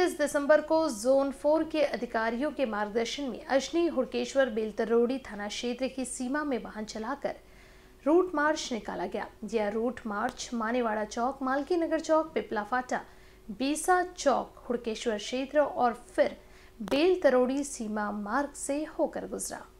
इकतीस दिसंबर को zone four के अधिकारियों के मार्गदर्शन में अजनी हुड़केश्वर बेलतरोड़ी थाना क्षेत्र की सीमा में वाहन चलाकर रूट मार्च निकाला गया यह रूट मार्च मानेवाड़ा चौक मालकी नगर चौक पिपला फाटा बीसा चौक हुड़केश्वर क्षेत्र और फिर बेलतरोड़ी सीमा मार्ग से होकर गुजरा